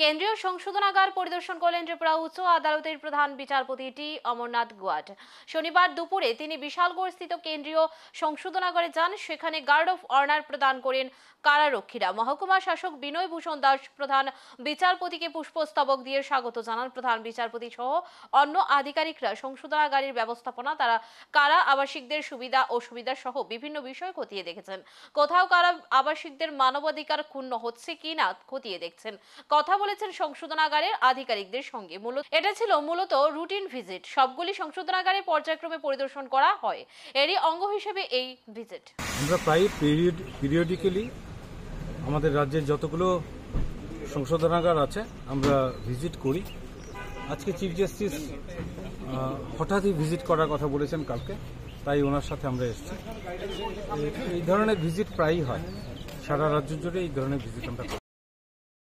কেন্দ্রীয় সংশোধনাগার পরিদর্শন করলেন ত্রিপুরা উচ্চ আদালতের প্রধান বিচারপতি টি অমরনাথ গোয়াট শনিবার দুপুরে তিনি বিশালগড়স্থিত কেন্দ্রীয় সংশোধনাগারে যান সেখানে গার্ড অফ অর্নার প্রদান করেন কারারক্ষীরা মহকুমা শাসক বিনয় ভূষণ দাস প্রধান বিচারপতিকে পুষ্পস্তবক দিয়ে স্বাগত জানান প্রধান বিচারপতি সহ অন্য আধিকারিকরা সংশোধনাগারের ব্যবস্থাপনা তারা কারা আবাসিকদের সুবিধা অসুবিধা সহ বিভিন্ন বিষয় খতিয়ে দেখেছেন কোথাও কারা আবাসিকদের মানবাধিকার ক্ষুণ্ণ হচ্ছে কিনা খতিয়ে দেখছেন কথা বলেছেন সংশোধনাগারের আধিকারিকদের সঙ্গে মূলত এটা ছিল মূলত রুটিন ভিজিট সবগুলি সংশোধনাগারে পর্যায়ক্রমে পরিদর্শন করা হয় এরই অঙ্গ হিসেবে এই ভিজিট আমরা প্রায় পিরিয়ড পিরিয়ডিক্যালি আমাদের রাজ্যের যতগুলো সংশোধনাগার আছে আমরা ভিজিট করি আজকে চিফ জাস্টিস হঠাৎই ভিজিট করার কথা বলেছেন কালকে তাই ওনার সাথে আমরা এসেছি এই ধরনের ভিজিট প্রায়ই হয় সারা রাজ্য জুড়ে এই ধরনের ভিজিট আমরা